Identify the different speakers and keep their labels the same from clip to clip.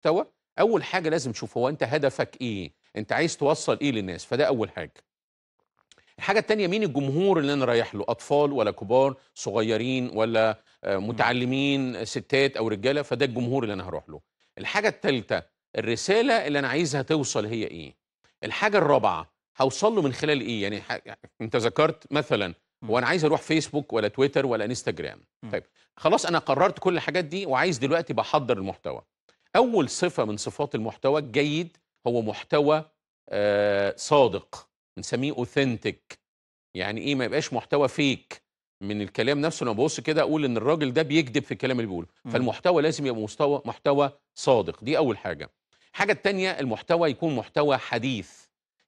Speaker 1: محتوى اول حاجه لازم تشوف هو انت هدفك ايه انت عايز توصل ايه للناس فده اول حاجه الحاجه التانية مين الجمهور اللي انا رايح له اطفال ولا كبار صغيرين ولا آه، متعلمين ستات او رجاله فده الجمهور اللي انا هروح له الحاجه الثالثه الرساله اللي انا عايزها توصل هي ايه الحاجه الرابعه هوصل له من خلال ايه يعني انت ذكرت مثلا هو انا عايز اروح فيسبوك ولا تويتر ولا انستجرام طيب خلاص انا قررت كل الحاجات دي وعايز دلوقتي بحضر المحتوى اول صفه من صفات المحتوى الجيد هو محتوى آه، صادق بنسميه اوثنتيك يعني ايه ما يبقاش محتوى فيك من الكلام نفسه انا ببص كده اقول ان الراجل ده بيكذب في الكلام اللي بيقوله إمم. فالمحتوى لازم يبقى مستوى محتوى صادق دي اول حاجه الحاجه الثانيه المحتوى يكون محتوى حديث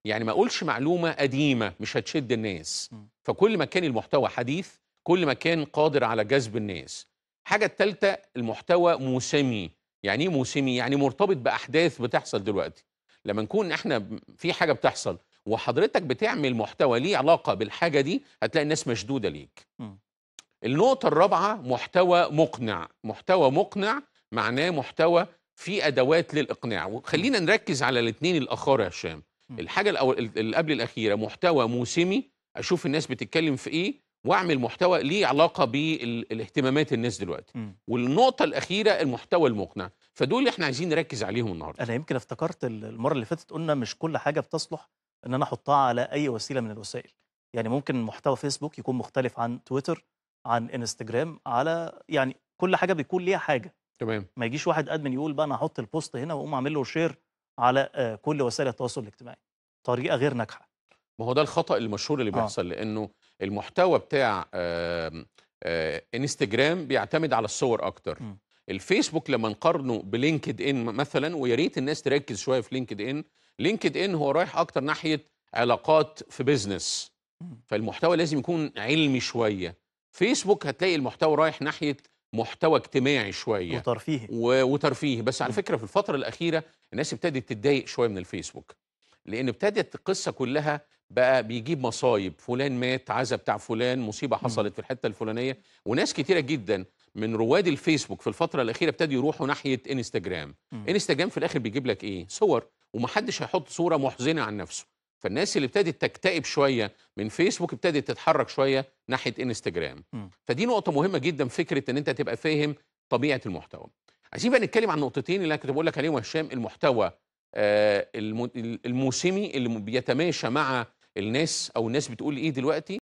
Speaker 1: يعني ما اقولش معلومه قديمه مش هتشد الناس إمم. فكل ما كان المحتوى حديث كل ما كان قادر على جذب الناس الحاجه الثالثه المحتوى موسمي يعني ايه موسمي يعني مرتبط باحداث بتحصل دلوقتي لما نكون احنا في حاجه بتحصل وحضرتك بتعمل محتوى ليه علاقه بالحاجه دي هتلاقي الناس مشدوده ليك م. النقطه الرابعه محتوى مقنع محتوى مقنع معناه محتوى فيه ادوات للاقناع وخلينا نركز على الاثنين الاخر يا هشام الحاجه اللي قبل الاخيره محتوى موسمي اشوف الناس بتتكلم في ايه واعمل محتوى ليه علاقه بالاهتمامات الناس دلوقتي م. والنقطه الاخيره المحتوى المقنع فدول اللي احنا عايزين نركز
Speaker 2: عليهم النهارده انا يمكن افتكرت المره اللي فاتت قلنا مش كل حاجه بتصلح ان انا احطها على اي وسيله من الوسائل يعني ممكن محتوى فيسبوك يكون مختلف عن تويتر عن انستجرام على يعني كل حاجه بيكون ليها حاجه تمام ما يجيش واحد ادمن يقول بقى انا هحط البوست هنا واقوم اعمل له شير على آه، كل وسائل التواصل الاجتماعي طريقه غير ناجحه
Speaker 1: ما هو ده الخطا المشهور اللي آه. بيحصل آه. لانه المحتوى بتاع آه، انستجرام بيعتمد على الصور اكتر الفيسبوك لما نقارنه بلينكد ان مثلا ويا ريت الناس تركز شويه في لينكد ان لينكد ان هو رايح اكتر ناحيه علاقات في بيزنس فالمحتوى لازم يكون علمي شويه فيسبوك هتلاقي المحتوى رايح ناحيه محتوى اجتماعي شويه وترفيهي وترفيهي بس على فكره في الفتره الاخيره الناس ابتدت تتضايق شويه من الفيسبوك لان ابتدت القصه كلها بقى بيجيب مصايب فلان مات عزا بتاع فلان مصيبه حصلت في الحته الفلانيه وناس كتيره جدا من رواد الفيسبوك في الفتره الاخيره ابتدوا يروحوا ناحيه انستجرام انستجرام في الاخر بيجيب لك ايه صور ومحدش هيحط صوره محزنه عن نفسه فالناس اللي ابتدت تكتئب شويه من فيسبوك ابتدت تتحرك شويه ناحيه انستجرام فدي نقطه مهمه جدا فكره ان انت تبقى فاهم طبيعه المحتوى عايزين بقى نتكلم عن نقطتين اللي انا كنت بقول لك عليهم هشام المحتوى آه، الموسمي اللي بيتماشى مع الناس او الناس بتقول ايه دلوقتي